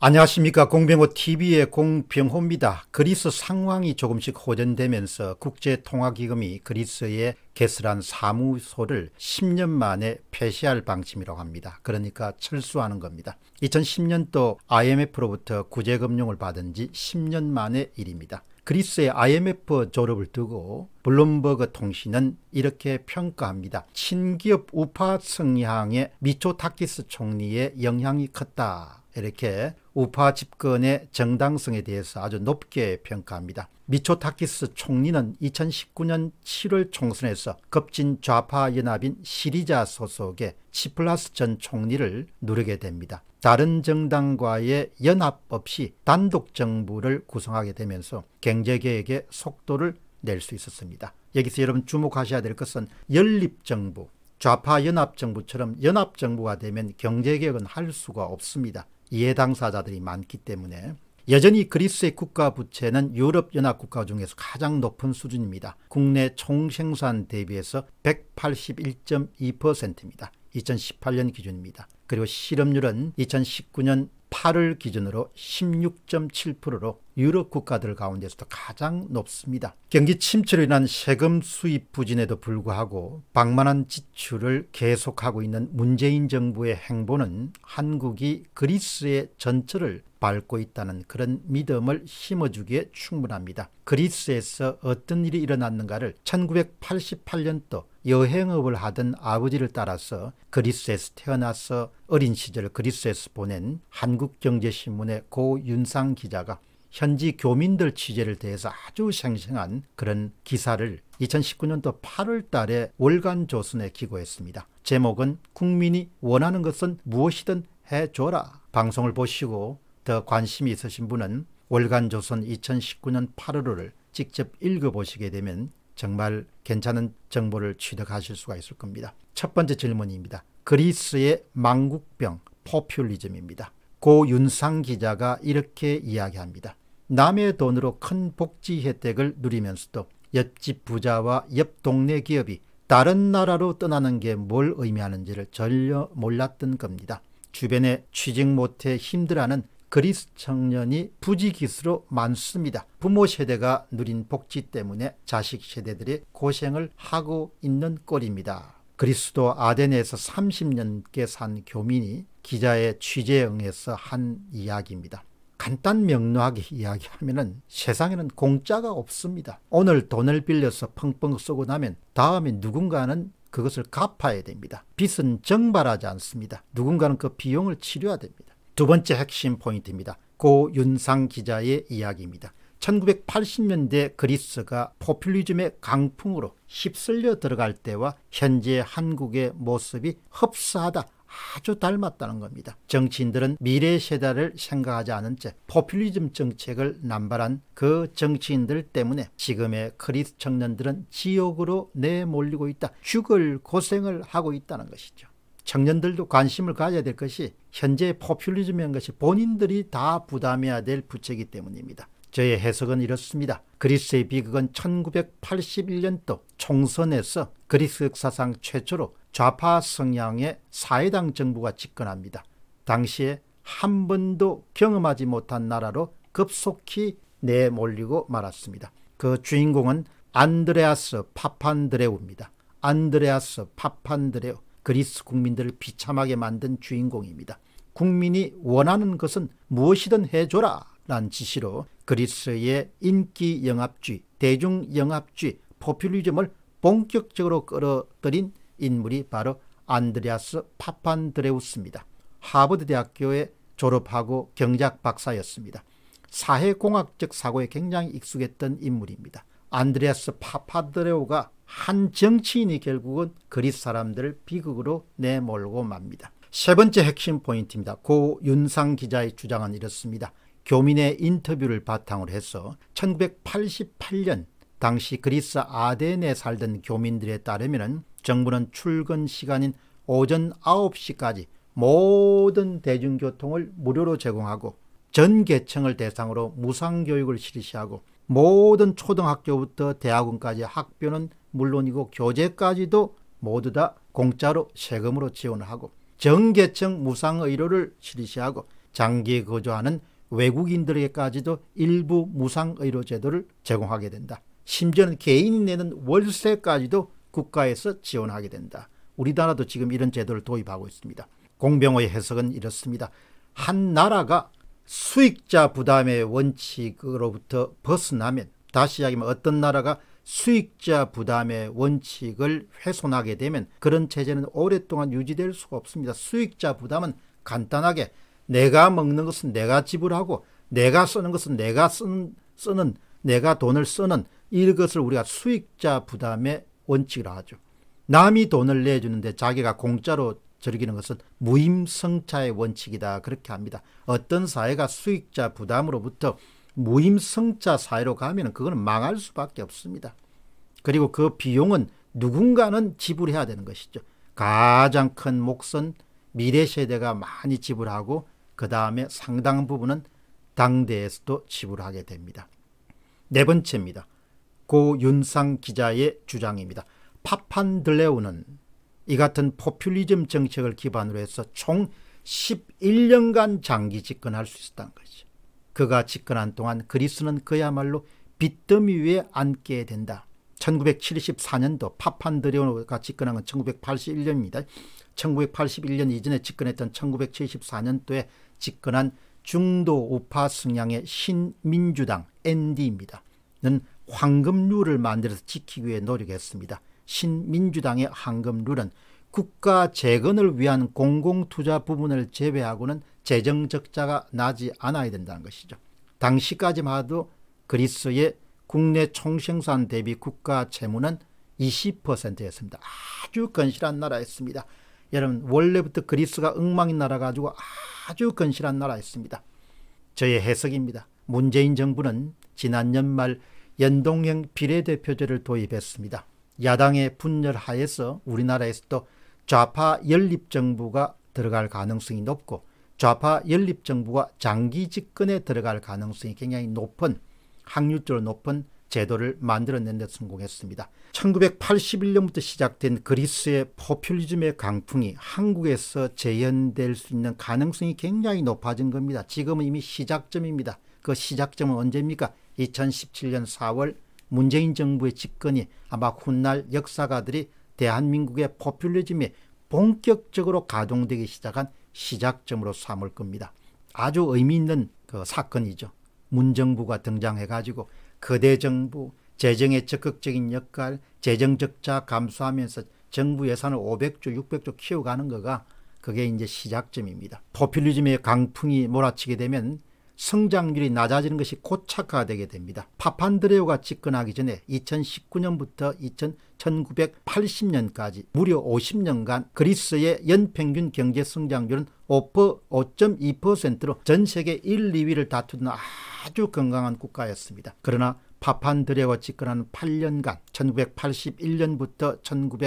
안녕하십니까 공병호TV의 공병호입니다. 그리스 상황이 조금씩 호전되면서 국제통화기금이 그리스에 개설한 사무소를 10년 만에 폐쇄할 방침이라고 합니다. 그러니까 철수하는 겁니다. 2010년도 IMF로부터 구제금융을 받은 지 10년 만의 일입니다. 그리스의 IMF 졸업을 두고 블룸버그 통신은 이렇게 평가합니다. 신기업 우파 성향의 미초타키스 총리의 영향이 컸다. 이렇게 우파 집권의 정당성에 대해서 아주 높게 평가합니다. 미초타키스 총리는 2019년 7월 총선에서 급진 좌파 연합인 시리자 소속의 치플라스 전 총리를 누르게 됩니다. 다른 정당과의 연합 없이 단독 정부를 구성하게 되면서 경제개혁의 속도를 낼 수 있었습니다. 여기서 여러분 주목하셔야 될 것은 연립정부, 좌파 연합정부처럼 연합정부가 되면 경제개혁은 할 수가 없습니다. 이해 당사자들이 많기 때문에 여전히 그리스의 국가 부채는 유럽 연합 국가 중에서 가장 높은 수준입니다. 국내 총생산 대비해서 181.2%입니다. 2018년 기준입니다. 그리고 실업률은 2019년 8월 기준으로 16.7%로 유럽 국가들 가운데서도 가장 높습니다. 경기 침체로 인한 세금 수입 부진에도 불구하고 방만한 지출을 계속하고 있는 문재인 정부의 행보는 한국이 그리스의 전철을 밟고 있다는 그런 믿음을 심어주기에 충분합니다. 그리스에서 어떤 일이 일어났는가를 1988년도 여행업을 하던 아버지를 따라서 그리스에서 태어나서 어린 시절 그리스에서 보낸 한국경제신문의 고윤상 기자가 현지 교민들 취재를 대해서 아주 생생한 그런 기사를 2019년도 8월 달에 월간 조선에 기고했습니다. 제목은 국민이 원하는 것은 무엇이든 해줘라. 방송을 보시고 더 관심이 있으신 분은 월간 조선 2019년 8월호를 직접 읽어보시게 되면 정말 괜찮은 정보를 취득하실 수가 있을 겁니다. 첫 번째 질문입니다. 그리스의 망국병 포퓰리즘입니다. 고윤상 기자가 이렇게 이야기합니다. 남의 돈으로 큰 복지 혜택을 누리면서도 옆집 부자와 옆 동네 기업이 다른 나라로 떠나는 게 뭘 의미하는지를 전혀 몰랐던 겁니다. 주변에 취직 못해 힘들어하는 그리스 청년이 부지기수로 많습니다. 부모 세대가 누린 복지 때문에 자식 세대들이 고생을 하고 있는 꼴입니다. 그리스도 아덴에서 30년께 산 교민이 기자의 취재에 응해서 한 이야기입니다. 간단 명료하게 이야기하면 세상에는 공짜가 없습니다. 오늘 돈을 빌려서 펑펑 쓰고 나면 다음에 누군가는 그것을 갚아야 됩니다. 빚은 정발하지 않습니다. 누군가는 그 비용을 치료해야 됩니다. 두 번째 핵심 포인트입니다. 고윤상 기자의 이야기입니다. 1980년대 그리스가 포퓰리즘의 강풍으로 휩쓸려 들어갈 때와 현재 한국의 모습이 흡사하다 아주 닮았다는 겁니다. 정치인들은 미래 세대를 생각하지 않은 채 포퓰리즘 정책을 남발한 그 정치인들 때문에 지금의 크리스 청년들은 지옥으로 내몰리고 있다. 죽을 고생을 하고 있다는 것이죠. 청년들도 관심을 가져야 될 것이 현재 포퓰리즘인 것이 본인들이 다 부담해야 될 부채이기 때문입니다. 저의 해석은 이렇습니다. 그리스의 비극은 1981년도 총선에서 그리스 역사상 최초로 좌파 성향의 사회당 정부가 집권합니다. 당시에 한 번도 경험하지 못한 나라로 급속히 내몰리고 말았습니다. 그 주인공은 안드레아스 파판드레우입니다. 안드레아스 파판드레우 그리스 국민들을 비참하게 만든 주인공입니다. 국민이 원하는 것은 무엇이든 해줘라 라는 지시로 그리스의 인기 영합주의, 대중 영합주의, 포퓰리즘을 본격적으로 끌어들인 인물이 바로 안드레아스 파판드레우스입니다. 하버드 대학교에 졸업하고 경작 박사였습니다. 사회공학적 사고에 굉장히 익숙했던 인물입니다. 안드레아스 파파드레오가 한 정치인이 결국은 그리스 사람들을 비극으로 내몰고 맙니다. 세 번째 핵심 포인트입니다. 고 윤상 기자의 주장은 이렇습니다. 교민의 인터뷰를 바탕으로 해서 1988년 당시 그리스 아덴에 살던 교민들에 따르면 정부는 출근 시간인 오전 9시까지 모든 대중교통을 무료로 제공하고 전 계층을 대상으로 무상교육을 실시하고 모든 초등학교부터 대학원까지 학교는 물론이고 교재까지도 모두 다 공짜로 세금으로 지원하고 전계층 무상의료를 실시하고 장기 거주하는 외국인들에게까지도 일부 무상의료 제도를 제공하게 된다. 심지어는 개인이 내는 월세까지도 국가에서 지원하게 된다. 우리나라도 지금 이런 제도를 도입하고 있습니다. 공병호의 해석은 이렇습니다. 한 나라가 수익자 부담의 원칙으로부터 벗어나면 다시 이야기하면 어떤 나라가 수익자 부담의 원칙을 훼손하게 되면 그런 체제는 오랫동안 유지될 수가 없습니다. 수익자 부담은 간단하게 내가 먹는 것은 내가 지불하고 내가 쓰는 것은 내가 쓰는, 쓰는 내가 돈을 쓰는 이것을 우리가 수익자 부담의 원칙이라 하죠. 남이 돈을 내주는데 자기가 공짜로 즐기는 것은 무임성차의 원칙이다 그렇게 합니다. 어떤 사회가 수익자 부담으로부터 무임성차 사회로 가면 그거는 망할 수밖에 없습니다. 그리고 그 비용은 누군가는 지불해야 되는 것이죠. 가장 큰 몫은 미래 세대가 많이 지불하고 그 다음에 상당 부분은 당대에서도 지불하게 됩니다. 네 번째입니다. 고윤상 기자의 주장입니다. 파판들레오는 이 같은 포퓰리즘 정책을 기반으로 해서 총 11년간 장기 집권할 수 있었다는 거 그가 집권한 동안 그리스는 그야말로 빚더미 위에 앉게 된다. 1974년도 파판드레오가 집권한 건 1981년입니다. 1981년 이전에 집권했던 1974년도에 집권한 중도 우파 성향의 신민주당 ND입니다. 는 황금률을 만들어서 지키기 위해 노력했습니다. 신민주당의 황금률은 국가 재건을 위한 공공투자 부분을 제외하고는 재정적자가 나지 않아야 된다는 것이죠. 당시까지만 해도 그리스의 국내 총생산 대비 국가 채무는 20%였습니다. 아주 건실한 나라였습니다. 여러분 원래부터 그리스가 엉망인 나라 가지고 아주 건실한 나라였습니다. 저의 해석입니다. 문재인 정부는 지난 연말 연동형 비례대표제를 도입했습니다. 야당의 분열 하에서 우리나라에서도 좌파 연립정부가 들어갈 가능성이 높고 좌파 연립정부가 장기 집권에 들어갈 가능성이 굉장히 높은 확률적으로 높은 제도를 만들어낸 데 성공했습니다. 1981년부터 시작된 그리스의 포퓰리즘의 강풍이 한국에서 재현될 수 있는 가능성이 굉장히 높아진 겁니다. 지금은 이미 시작점입니다. 그 시작점은 언제입니까? 2017년 4월 문재인 정부의 집권이 아마 훗날 역사가들이 대한민국의 포퓰리즘이 본격적으로 가동되기 시작한 시작점으로 삼을 겁니다. 아주 의미 있는 그 사건이죠. 문정부가 등장해가지고 거대 정부, 재정의 적극적인 역할, 재정 적자 감수하면서 정부 예산을 500조, 600조 키워가는 거가 그게 이제 시작점입니다. 포퓰리즘의 강풍이 몰아치게 되면 성장률이 낮아지는 것이 고착화되게 됩니다. 파판드레오가 집권하기 전에 2019년부터 1980년까지 무려 50년간 그리스의 연평균 경제 성장률은 5.2%로 전 세계 1, 2위를 다투는 아주 건강한 국가였습니다. 그러나 파판드레오가 집권한 8년간 1981년부터 1 9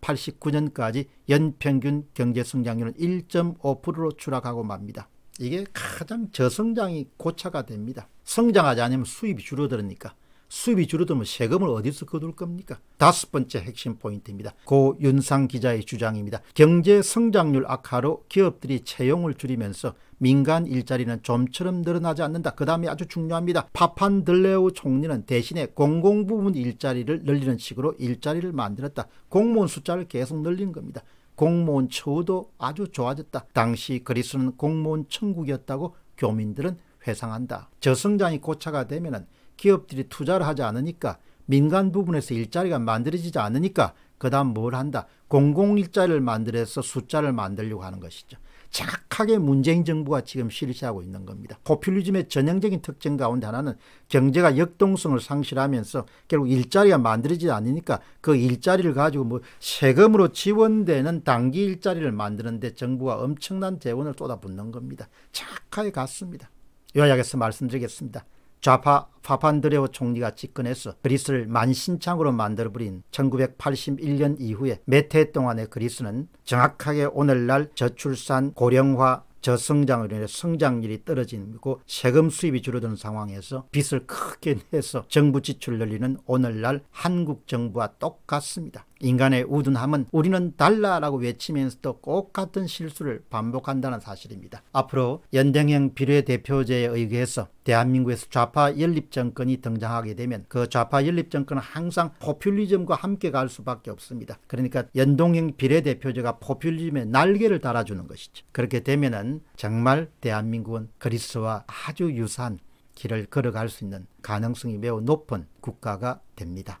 89년까지 연평균 경제성장률은 1.5%로 추락하고 맙니다. 이게 가장 저성장이 고차가 됩니다. 성장하지 않으면 수입이 줄어들으니까 수입이 줄어들면 세금을 어디서 거둘 겁니까? 다섯 번째 핵심 포인트입니다. 고 윤상 기자의 주장입니다. 경제 성장률 악화로 기업들이 채용을 줄이면서 민간 일자리는 좀처럼 늘어나지 않는다. 그 다음이 아주 중요합니다. 파판들레오 총리는 대신에 공공부문 일자리를 늘리는 식으로 일자리를 만들었다. 공무원 숫자를 계속 늘린 겁니다. 공무원 처우도 아주 좋아졌다. 당시 그리스는 공무원 천국이었다고 교민들은 회상한다. 저성장이 고차가 되면 기업들이 투자를 하지 않으니까 민간 부분에서 일자리가 만들어지지 않으니까 그 다음 뭘 한다. 공공 일자리를 만들어서 숫자를 만들려고 하는 것이죠. 착하게 문재인 정부가 지금 실시하고 있는 겁니다. 포퓰리즘의 전형적인 특징 가운데 하나는 경제가 역동성을 상실하면서 결국 일자리가 만들어지지 않으니까 그 일자리를 가지고 뭐 세금으로 지원되는 단기 일자리를 만드는데 정부가 엄청난 재원을 쏟아붓는 겁니다. 착하게 갔습니다. 요약해서 말씀드리겠습니다. 좌파 파판드레오 총리가 집권해서 그리스를 만신창으로 만들어버린 1981년 이후에 몇 해 동안의 그리스는 정확하게 오늘날 저출산 고령화 저성장으로 인해 성장률이 떨어지고 세금 수입이 줄어드는 상황에서 빚을 크게 내서 정부 지출을 늘리는 오늘날 한국 정부와 똑같습니다. 인간의 우둔함은 우리는 달라라고 외치면서도 꼭 같은 실수를 반복한다는 사실입니다. 앞으로 연대형 비례대표제에 의해서 대한민국에서 좌파 연립정권이 등장하게 되면 그 좌파 연립정권은 항상 포퓰리즘과 함께 갈 수밖에 없습니다. 그러니까 연동형 비례대표제가 포퓰리즘의 날개를 달아주는 것이죠. 그렇게 되면은 정말 대한민국은 그리스와 아주 유사한 길을 걸어갈 수 있는 가능성이 매우 높은 국가가 됩니다.